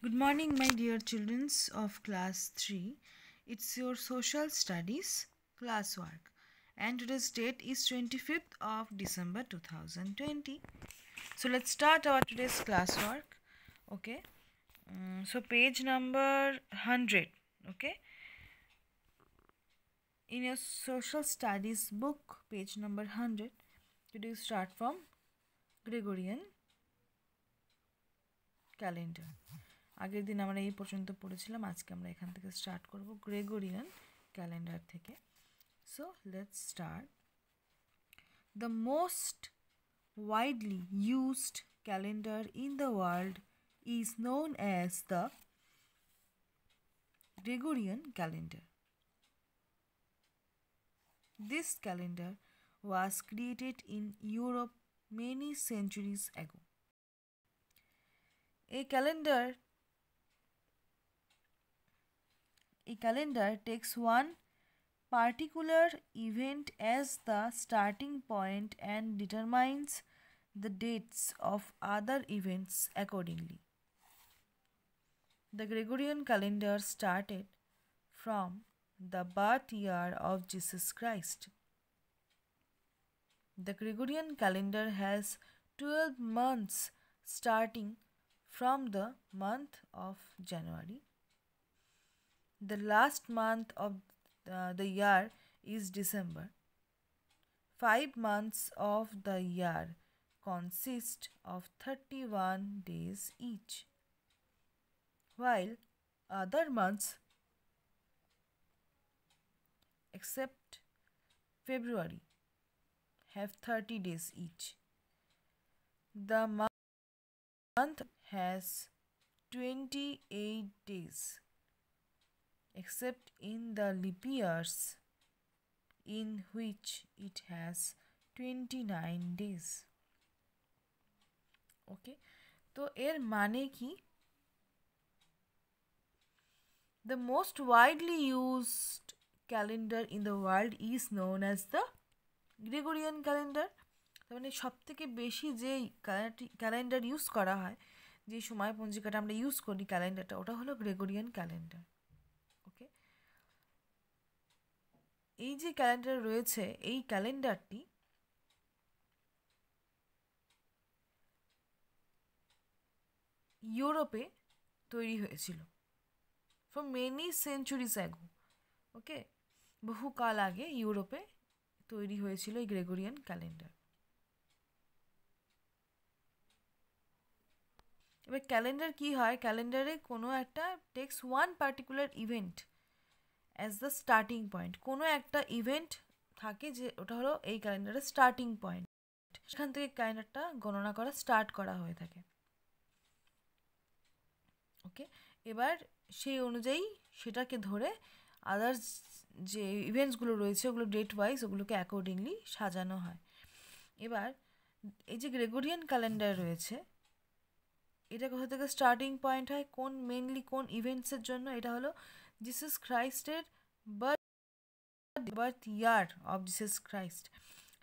Good morning, my dear children of class 3. It's your social studies classwork and today's date is 25th of December 2020. So let's start our today's classwork. Okay. Um, so page number 100. Okay. In your social studies book, page number 100, today start from Gregorian calendar. আগের দিন আমরা এই পর্যন্ত পড়েছিলাম আজকে আমরা এখান থেকে স্টার্ট করব গ্রেগরিয়ান ক্যালেন্ডার থেকে so let's start the most widely used calendar in the world is known as the Gregorian calendar this calendar was created in Europe many centuries ago এই calendar a calendar takes one particular event as the starting point and determines the dates of other events accordingly. The Gregorian calendar started from the birth year of Jesus Christ. The Gregorian calendar has 12 months starting from the month of January the last month of uh, the year is December. Five months of the year consist of 31 days each, while other months except February have 30 days each. The month has 28 days. except in the leap years in which it has 29 days okay তো এর মানে কি the most widely used calendar in the world is known as the Gregorian calendar মানে সব থেকে বেশি যে calendar use করা হয় যে সময় পঞ্জিকাটা আমরা ইউজ করি ক্যালেন্ডারটা ওটা হলো গ্রেগরিয়ান ক্যালেন্ডার এই যে ক্যালেন্ডার রয়েছে এই ক্যালেন্ডারটি ইউরোপে তৈরি হয়েছিল for many centuries ago okay বহুকাল আগে ইউরোপে তৈরি হয়েছিল এই গ্রেগরিয়ান ক্যালেন্ডার এবার ক্যালেন্ডার কি হয় ক্যালেন্ডারে কোনো একটা takes one particular event as the starting point কোনো একটা ইভেন্ট থাকে যে ওটা হলো এই ক্যালেন্ডারের স্টার্টিং পয়েন্ট সেখান থেকে ক্যালেন্ডারটা গণনা করা স্টার্ট করা হয়ে থাকে ওকে এবার সেই অনুযায়ী সেটাকে ধরে আদার্স যে ইভেন্টসগুলো রয়েছে ওগুলো ডেট ওয়াইজ ওগুলোকে অ্যাকর্ডিংলি সাজানো হয় এবার এই যে গ্রেগোরিয়ান ক্যালেন্ডার রয়েছে এটা কোথা থেকে স্টার্টিং পয়েন্ট হয় কোন মেনলি কোন ইভেন্টসের জন্য এটা হলো জিসাস খ্রাইস্টের birth birth year of Jesus Christ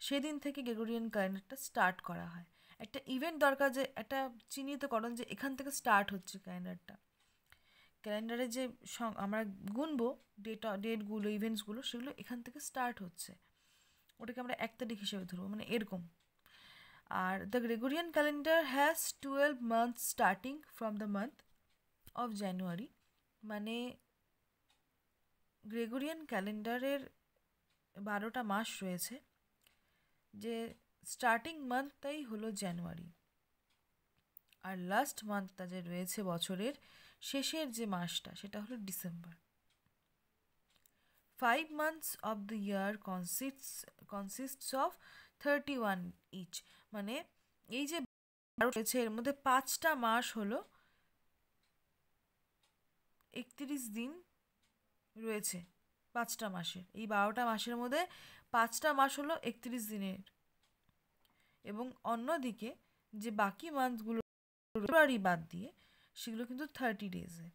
সেদিন থেকে গ্রেগোরিয়ান ক্যালেন্ডারটা স্টার্ট করা হয় একটা ইভেন্ট দরকার যে একটা চিহ্নিতকরণ যে এখান থেকে স্টার্ট হচ্ছে ক্যালেন্ডারটা ক্যালেন্ডারে যে আমরা গুনবো ডেট ডেটগুলো ইভেন্টসগুলো সেগুলো এখান থেকে স্টার্ট হচ্ছে ওটাকে আমরা এক তারিখ হিসেবে ধরবো মানে এরকম আর the Gregorian calendar has twelve month starting from the month of January মানে গ্রেগরিয়ান ক্যালেন্ডারের বারোটা মাস রয়েছে যে স্টার্টিং মান্থটাই হলো জানুয়ারি আর লাস্ট মান্থটা যে রয়েছে বছরের শেষের যে মাসটা সেটা হলো December five months of the year consists consists of thirty one each মানে এই যে রয়েছে এর মধ্যে পাঁচটা মাস হলো একত্রিশ দিন রয়েছে পাঁচটা মাসের এই বারোটা মাসের মধ্যে পাঁচটা মাস হলো একত্রিশ দিনের এবং অন্যদিকে যে বাকি মান্থগুলো ফেব্রুয়ারি বাদ দিয়ে সেগুলো কিন্তু থার্টি ডেজের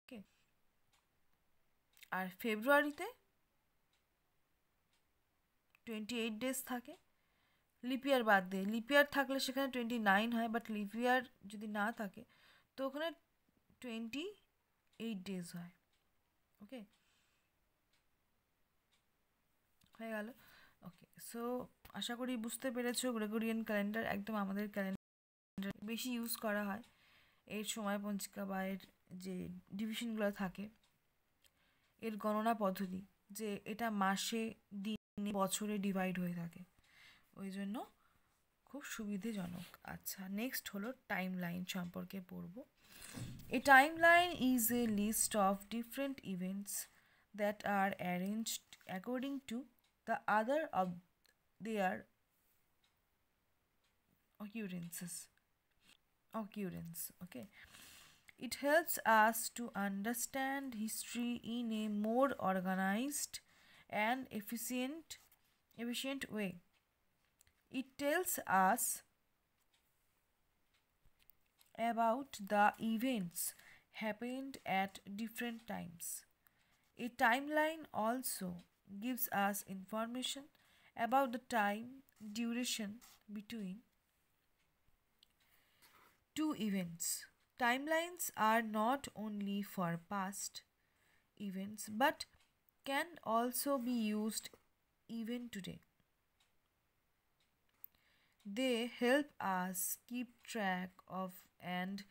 ওকে আর ফেব্রুয়ারিতে টোয়েন্টি এইট ডেজ থাকে লিপিয়ার বাদ দিয়ে লিপিয়ার থাকলে সেখানে টোয়েন্টি নাইন হয় বাট লিপিয়ার যদি না থাকে তো ওখানে টোয়েন্টি এইট ডেজ হয় ওকে হয়ে গেল ওকে সো আশা করি বুঝতে পেরেছো গ্রেগরিয়ান ক্যালেন্ডার একদম আমাদের ক্যালেন্ডার বেশি ইউজ করা হয় এর সময় পঞ্চিকা বা এর যে ডিভিশনগুলো থাকে এর গণনা পদ্ধতি যে এটা মাসে দিনে বছরে ডিভাইড হয়ে থাকে ওই জন্য খুব সুবিধেজনক আচ্ছা নেক্সট হলো টাইম লাইন সম্পর্কে পড়বো A timeline is a list of different events that are arranged according to the other of their occurrences occurrence okay it helps us to understand history in a more organized and efficient efficient way it tells us about the events happened at different times. A timeline also gives us information about the time duration between two events. Timelines are not only for past events but can also be used even today. They help us keep track of and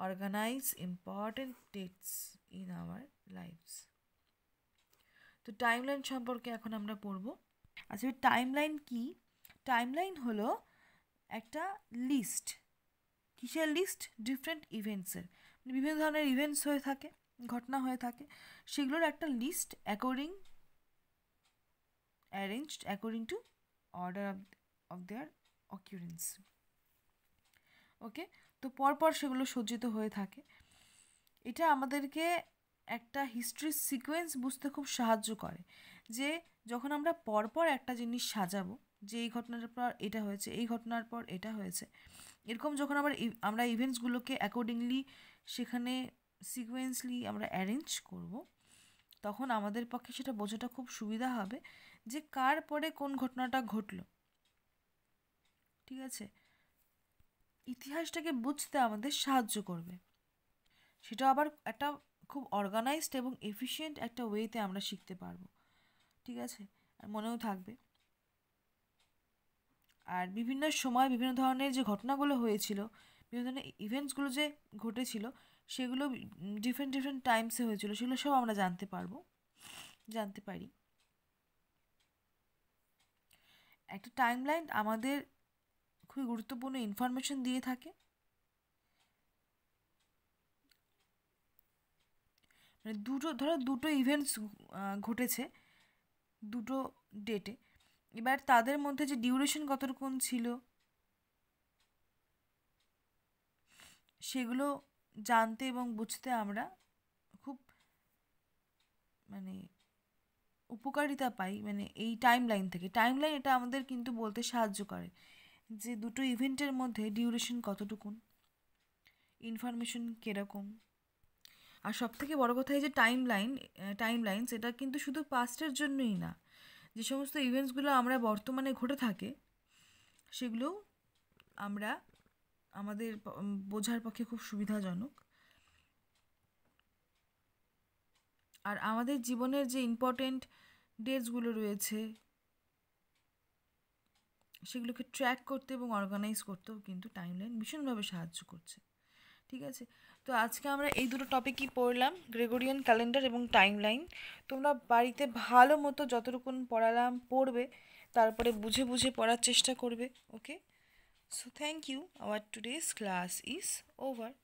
organize important dates in our lives তো timeline সম্পর্কে এখন আমরা পড়ব আচ্ছা timeline কি timeline হলো একটা list কিসের লিস্ট ডিফারেন্ট ইভেন্টসের বিভিন্ন ধরনের ইভেন্টস হয়ে থাকে ঘটনা হয়ে থাকে সেগুলোর একটা list according arranged according to order of of their occurrence okay তো পরপর সেগুলো সজ্জিত হয়ে থাকে এটা আমাদেরকে একটা হিস্ট্রির সিকোয়েন্স বুঝতে খুব সাহায্য করে যে যখন আমরা পরপর একটা জিনিস সাজাবো যে এই ঘটনার পর এটা হয়েছে এই ঘটনার পর এটা হয়েছে এরকম যখন আমরা আমরা ইভেন্টসগুলোকে অ্যাকর্ডিংলি সেখানে সিকোয়েন্সলি আমরা অ্যারেঞ্জ করব তখন আমাদের পক্ষে সেটা বোঝাটা খুব সুবিধা হবে যে কার পরে কোন ঘটনাটা ঘটল ঠিক আছে ইতিহাসটাকে বুঝতে আমাদের সাহায্য করবে সেটা আবার একটা খুব অর্গানাইজড এবং এফিশিয়েন্ট একটা ওয়েতে আমরা শিখতে পারবো ঠিক আছে আর মনেও থাকবে আর বিভিন্ন সময় বিভিন্ন ধরনের যে ঘটনাগুলো হয়েছিল বিভিন্ন ধরনের ইভেন্টসগুলো যে ঘটেছিল সেগুলো ডিফারেন্ট ডিফারেন্ট টাইমসে হয়েছিল সেগুলো সব আমরা জানতে পারবো জানতে পারি একটা টাইমলাইন আমাদের খুবই গুরুত্বপূর্ণ ইনফরমেশন দিয়ে থাকে মানে দুটো ধরো দুটো ইভেন্টস ঘটেছে দুটো ডেটে এবার তাদের মধ্যে যে ডিউরেশন কতরকম ছিল সেগুলো জানতে এবং বুঝতে আমরা খুব মানে উপকারিতা পাই মানে এই টাইম লাইন থেকে টাইম লাইন এটা আমাদের কিন্তু বলতে সাহায্য করে যে দুটো ইভেন্টের মধ্যে ডিউরেশন কতটুকুন ইনফরমেশন কীরকম আর সব থেকে বড় কথা এই যে টাইম লাইন টাইম লাইন সেটা কিন্তু শুধু পাস্টের জন্যই না যে সমস্ত ইভেন্টসগুলো আমরা বর্তমানে ঘটে থাকে সেগুলো আমরা আমাদের বোঝার পক্ষে খুব সুবিধাজনক আর আমাদের জীবনের যে ইম্পর্টেন্ট ডেটসগুলো রয়েছে সেগুলোকে ট্র্যাক করতে এবং অর্গানাইজ করতেও কিন্তু টাইমলাইন ভীষণভাবে সাহায্য করছে ঠিক আছে তো আজকে আমরা এই দুটো টপিকই পড়লাম গ্রেগরিয়ান ক্যালেন্ডার এবং টাইমলাইন তোমরা বাড়িতে ভালো মতো যতটুকুন পড়ালাম পড়বে তারপরে বুঝে বুঝে পড়ার চেষ্টা করবে okay so thank you our today's class is over